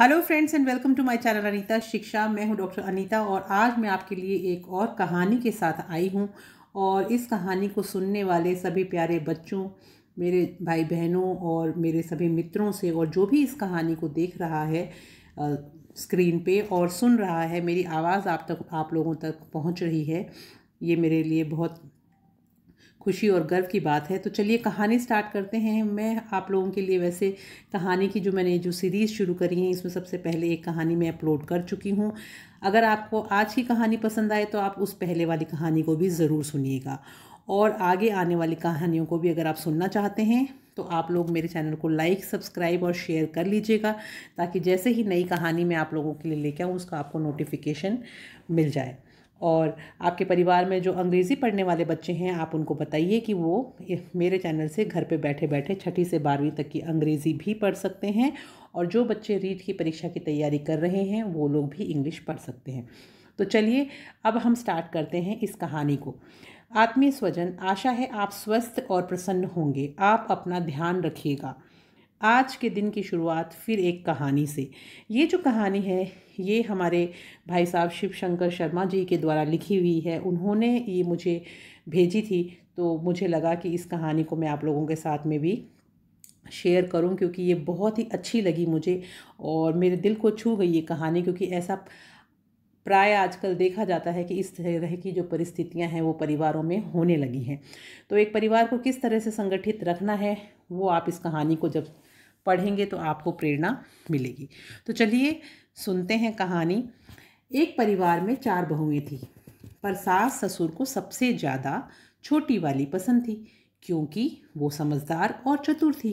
hello friends and welcome to my channel Anita Shiksha मैं हूं doctor Anita और आज मैं आपके लिए एक और कहानी के साथ आई हूं और इस कहानी को सुनने वाले सभी प्यारे बच्चों मेरे भाई बहनों और मेरे सभी मित्रों से और जो भी इस कहानी को देख रहा है स्क्रीन पे और सुन रहा है मेरी आवाज़ आप तक आप लोगों तक पहुँच रही है ये मेरे लिए बहुत खुशी और गर्व की बात है तो चलिए कहानी स्टार्ट करते हैं मैं आप लोगों के लिए वैसे कहानी की जो मैंने जो सीरीज़ शुरू करी है इसमें सबसे पहले एक कहानी मैं अपलोड कर चुकी हूँ अगर आपको आज की कहानी पसंद आए तो आप उस पहले वाली कहानी को भी ज़रूर सुनिएगा और आगे आने वाली कहानियों को भी अगर आप सुनना चाहते हैं तो आप लोग मेरे चैनल को लाइक सब्सक्राइब और शेयर कर लीजिएगा ताकि जैसे ही नई कहानी मैं आप लोगों के लिए लेके आऊँ उसका आपको नोटिफिकेशन मिल जाए और आपके परिवार में जो अंग्रेज़ी पढ़ने वाले बच्चे हैं आप उनको बताइए कि वो मेरे चैनल से घर पे बैठे बैठे छठी से बारहवीं तक की अंग्रेज़ी भी पढ़ सकते हैं और जो बच्चे रीट की परीक्षा की तैयारी कर रहे हैं वो लोग भी इंग्लिश पढ़ सकते हैं तो चलिए अब हम स्टार्ट करते हैं इस कहानी को आत्मीय स्वजन आशा है आप स्वस्थ और प्रसन्न होंगे आप अपना ध्यान रखिएगा आज के दिन की शुरुआत फिर एक कहानी से ये जो कहानी है ये हमारे भाई साहब शिव शंकर शर्मा जी के द्वारा लिखी हुई है उन्होंने ये मुझे भेजी थी तो मुझे लगा कि इस कहानी को मैं आप लोगों के साथ में भी शेयर करूं क्योंकि ये बहुत ही अच्छी लगी मुझे और मेरे दिल को छू गई ये कहानी क्योंकि ऐसा प्राय आजकल देखा जाता है कि इस तरह की जो परिस्थितियां हैं वो परिवारों में होने लगी हैं तो एक परिवार को किस तरह से संगठित रखना है वो आप इस कहानी को जब पढ़ेंगे तो आपको प्रेरणा मिलेगी तो चलिए सुनते हैं कहानी एक परिवार में चार बहुएं थीं पर सास ससुर को सबसे ज़्यादा छोटी वाली पसंद थी क्योंकि वो समझदार और चतुर थी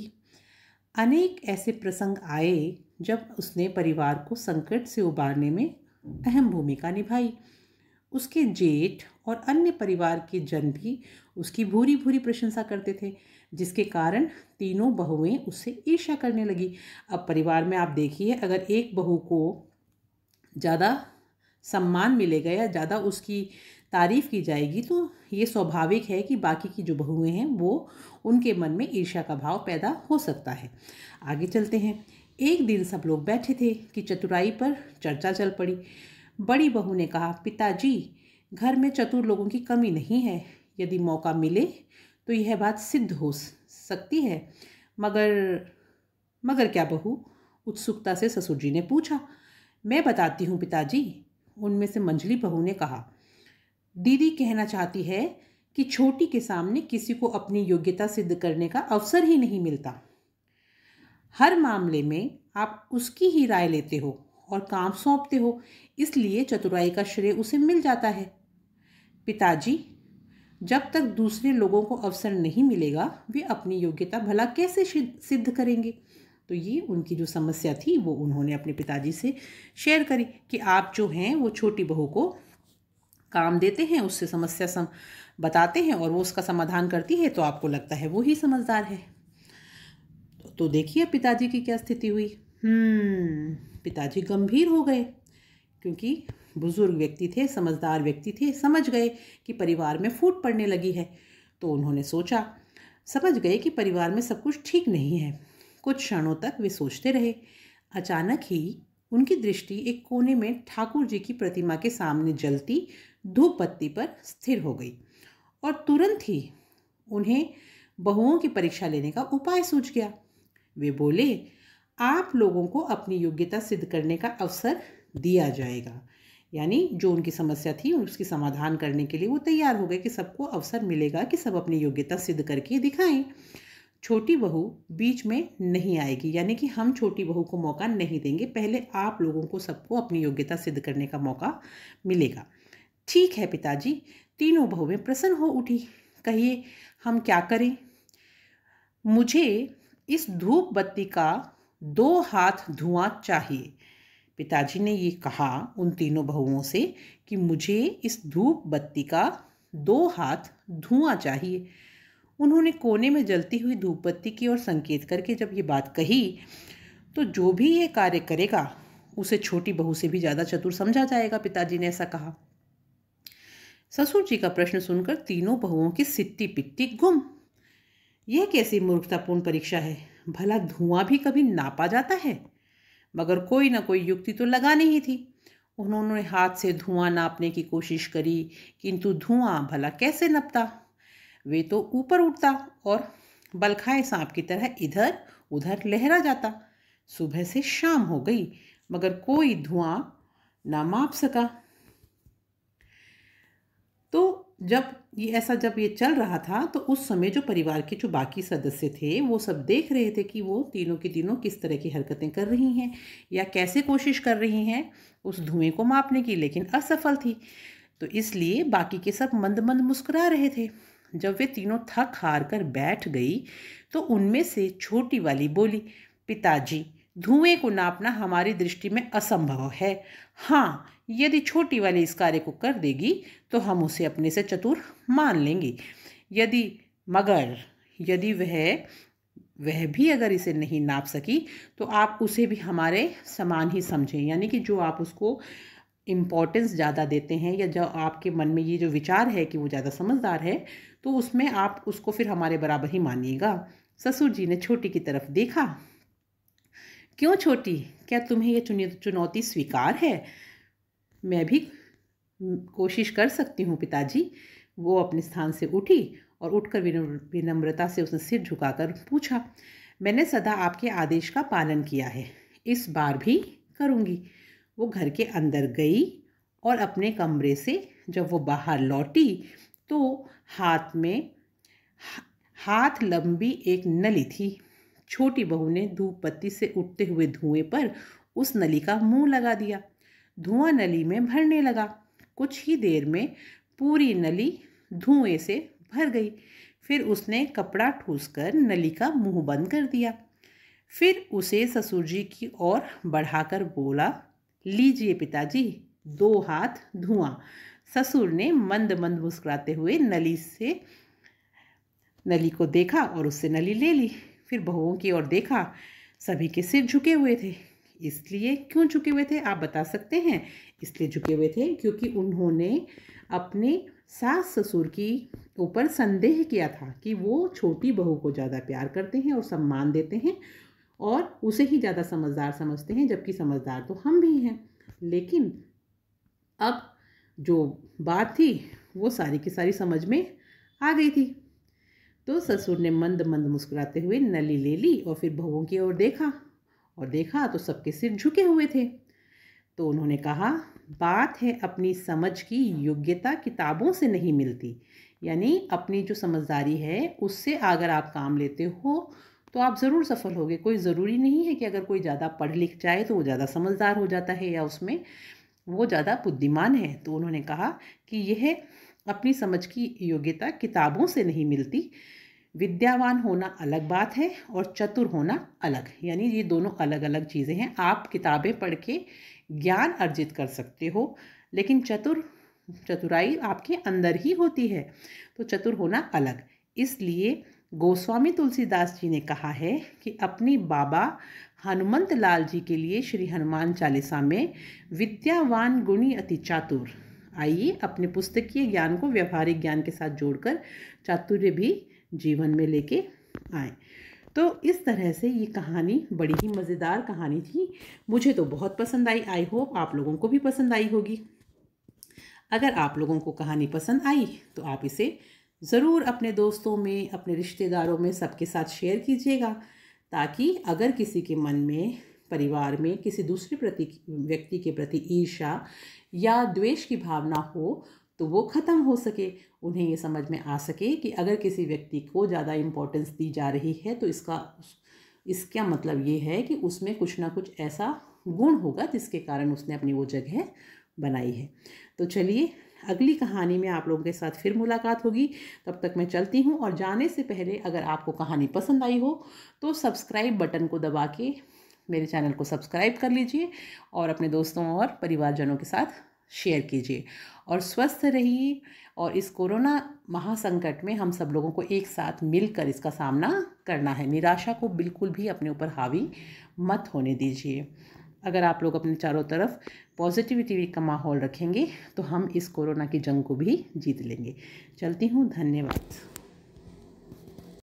अनेक ऐसे प्रसंग आए जब उसने परिवार को संकट से उबारने में अहम भूमिका निभाई उसके जेठ और अन्य परिवार के जन भी उसकी भूरी भूरी प्रशंसा करते थे जिसके कारण तीनों बहुएं उससे ईर्ष्या करने लगी अब परिवार में आप देखिए अगर एक बहू को ज़्यादा सम्मान मिलेगा या ज़्यादा उसकी तारीफ़ की जाएगी तो ये स्वाभाविक है कि बाकी की जो बहुएं हैं वो उनके मन में ईर्ष्या का भाव पैदा हो सकता है आगे चलते हैं एक दिन सब लोग बैठे थे कि चतुराई पर चर्चा चल पड़ी बड़ी बहू ने कहा पिताजी घर में चतुर लोगों की कमी नहीं है यदि मौका मिले तो यह बात सिद्ध हो सकती है मगर मगर क्या बहू उत्सुकता से ससुर जी ने पूछा मैं बताती हूँ पिताजी उनमें से मंझली बहू ने कहा दीदी कहना चाहती है कि छोटी के सामने किसी को अपनी योग्यता सिद्ध करने का अवसर ही नहीं मिलता हर मामले में आप उसकी ही राय लेते हो और काम सौंपते हो इसलिए चतुराई का श्रेय उसे मिल जाता है पिताजी जब तक दूसरे लोगों को अवसर नहीं मिलेगा वे अपनी योग्यता भला कैसे सिद्ध करेंगे तो ये उनकी जो समस्या थी वो उन्होंने अपने पिताजी से शेयर करी कि आप जो हैं वो छोटी बहू को काम देते हैं उससे समस्या सम बताते हैं और वो उसका समाधान करती है तो आपको लगता है वो ही समझदार है तो देखिए पिताजी की क्या स्थिति हुई हम्म पिताजी गंभीर हो गए क्योंकि बुज़ुर्ग व्यक्ति थे समझदार व्यक्ति थे समझ गए कि परिवार में फूट पड़ने लगी है तो उन्होंने सोचा समझ गए कि परिवार में सब कुछ ठीक नहीं है कुछ क्षणों तक वे सोचते रहे अचानक ही उनकी दृष्टि एक कोने में ठाकुर जी की प्रतिमा के सामने जलती धूप पत्ती पर स्थिर हो गई और तुरंत ही उन्हें बहुओं की परीक्षा लेने का उपाय सूझ गया वे बोले आप लोगों को अपनी योग्यता सिद्ध करने का अवसर दिया जाएगा यानी जो उनकी समस्या थी उसकी समाधान करने के लिए वो तैयार हो गए कि सबको अवसर मिलेगा कि सब अपनी योग्यता सिद्ध करके दिखाएं छोटी बहू बीच में नहीं आएगी यानी कि हम छोटी बहू को मौका नहीं देंगे पहले आप लोगों को सबको अपनी योग्यता सिद्ध करने का मौका मिलेगा ठीक है पिताजी तीनों बहुएं प्रसन्न हो उठी कहिए हम क्या करें मुझे इस धूप बत्ती का दो हाथ धुआं चाहिए पिताजी ने ये कहा उन तीनों बहुओं से कि मुझे इस धूप बत्ती का दो हाथ धुआं चाहिए उन्होंने कोने में जलती हुई धूप बत्ती की ओर संकेत करके जब ये बात कही तो जो भी ये कार्य करेगा उसे छोटी बहू से भी ज़्यादा चतुर समझा जाएगा पिताजी ने ऐसा कहा ससुर जी का प्रश्न सुनकर तीनों बहुओं की सिट्टी पिट्टी गुम यह कैसी मूर्खतापूर्ण परीक्षा है भला धुआं भी कभी नापा जाता है मगर कोई ना कोई युक्ति तो लगानी ही थी उन्होंने हाथ से धुआं नापने की कोशिश करी किंतु धुआं भला कैसे नपता वे तो ऊपर उठता और बलखाए सांप की तरह इधर उधर लहरा जाता सुबह से शाम हो गई मगर कोई धुआं ना माप सका तो जब ये ऐसा जब ये चल रहा था तो उस समय जो परिवार के जो बाकी सदस्य थे वो सब देख रहे थे कि वो तीनों की तीनों किस तरह की हरकतें कर रही हैं या कैसे कोशिश कर रही हैं उस धुएं को मापने की लेकिन असफल थी तो इसलिए बाकी के सब मंद मंद मुस्कुरा रहे थे जब वे तीनों थक हार कर बैठ गई तो उनमें से छोटी वाली बोली पिताजी धुएं को नापना हमारी दृष्टि में असंभव है हाँ यदि छोटी वाली इस कार्य को कर देगी तो हम उसे अपने से चतुर मान लेंगे यदि मगर यदि वह वह भी अगर इसे नहीं नाप सकी तो आप उसे भी हमारे समान ही समझें यानी कि जो आप उसको इम्पोर्टेंस ज़्यादा देते हैं या जो आपके मन में ये जो विचार है कि वो ज़्यादा समझदार है तो उसमें आप उसको फिर हमारे बराबर ही मानिएगा ससुर जी ने छोटी की तरफ देखा क्यों छोटी क्या तुम्हें यह चुनौती स्वीकार है मैं भी कोशिश कर सकती हूँ पिताजी वो अपने स्थान से उठी और उठकर विनम्रता से उसने सिर झुकाकर पूछा मैंने सदा आपके आदेश का पालन किया है इस बार भी करूँगी वो घर के अंदर गई और अपने कमरे से जब वो बाहर लौटी तो हाथ में हाथ लंबी एक नली थी छोटी बहू ने धूप पत्ती से उठते हुए धुएं पर उस नली का मुंह लगा दिया धुआं नली में भरने लगा कुछ ही देर में पूरी नली धुएं से भर गई फिर उसने कपड़ा ठूस नली का मुंह बंद कर दिया फिर उसे ससुर जी की ओर बढ़ाकर बोला लीजिए पिताजी दो हाथ धुआं ससुर ने मंद मंद मुस्कुराते हुए नली से नली को देखा और उससे नली ले ली फिर बहुओं की ओर देखा सभी के सिर झुके हुए थे इसलिए क्यों झुके हुए थे आप बता सकते हैं इसलिए झुके हुए थे क्योंकि उन्होंने अपने सास ससुर की ऊपर संदेह किया था कि वो छोटी बहू को ज़्यादा प्यार करते हैं और सम्मान देते हैं और उसे ही ज़्यादा समझदार समझते हैं जबकि समझदार तो हम भी हैं लेकिन अब जो बात थी वो सारी की सारी समझ में आ गई थी तो ससुर ने मंद मंद मुस्कुराते हुए नली ले ली और फिर भवों की ओर देखा और देखा तो सबके सिर झुके हुए थे तो उन्होंने कहा बात है अपनी समझ की योग्यता किताबों से नहीं मिलती यानी अपनी जो समझदारी है उससे अगर आप काम लेते हो तो आप ज़रूर सफल होगे कोई ज़रूरी नहीं है कि अगर कोई ज़्यादा पढ़ लिख जाए तो वो ज़्यादा समझदार हो जाता है या उसमें वो ज़्यादा बुद्धिमान है तो उन्होंने कहा कि यह अपनी समझ की योग्यता किताबों से नहीं मिलती विद्यावान होना अलग बात है और चतुर होना अलग यानी ये दोनों अलग अलग चीज़ें हैं आप किताबें पढ़ के ज्ञान अर्जित कर सकते हो लेकिन चतुर चतुराई आपके अंदर ही होती है तो चतुर होना अलग इसलिए गोस्वामी तुलसीदास जी ने कहा है कि अपनी बाबा हनुमंत लाल जी के लिए श्री हनुमान चालीसा में विद्यावान गुणी अति चातुर आइए अपने पुस्तकीय ज्ञान को व्यवहारिक ज्ञान के साथ जोड़कर चातुर्य भी जीवन में लेके आए तो इस तरह से ये कहानी बड़ी ही मज़ेदार कहानी थी मुझे तो बहुत पसंद आई आई होप आप लोगों को भी पसंद आई होगी अगर आप लोगों को कहानी पसंद आई तो आप इसे ज़रूर अपने दोस्तों में अपने रिश्तेदारों में सबके साथ शेयर कीजिएगा ताकि अगर किसी के मन में परिवार में किसी दूसरे प्रति व्यक्ति के प्रति ईर्षा या द्वेष की भावना हो तो वो ख़त्म हो सके उन्हें ये समझ में आ सके कि अगर किसी व्यक्ति को ज़्यादा इम्पोर्टेंस दी जा रही है तो इसका इसका मतलब ये है कि उसमें कुछ ना कुछ ऐसा गुण होगा जिसके कारण उसने अपनी वो जगह बनाई है तो चलिए अगली कहानी में आप लोगों के साथ फिर मुलाकात होगी तब तक मैं चलती हूँ और जाने से पहले अगर आपको कहानी पसंद आई हो तो सब्सक्राइब बटन को दबा के मेरे चैनल को सब्सक्राइब कर लीजिए और अपने दोस्तों और परिवारजनों के साथ शेयर कीजिए और स्वस्थ रहिए और इस कोरोना महासंकट में हम सब लोगों को एक साथ मिलकर इसका सामना करना है निराशा को बिल्कुल भी अपने ऊपर हावी मत होने दीजिए अगर आप लोग अपने चारों तरफ पॉजिटिविटी का माहौल रखेंगे तो हम इस कोरोना की जंग को भी जीत लेंगे चलती हूँ धन्यवाद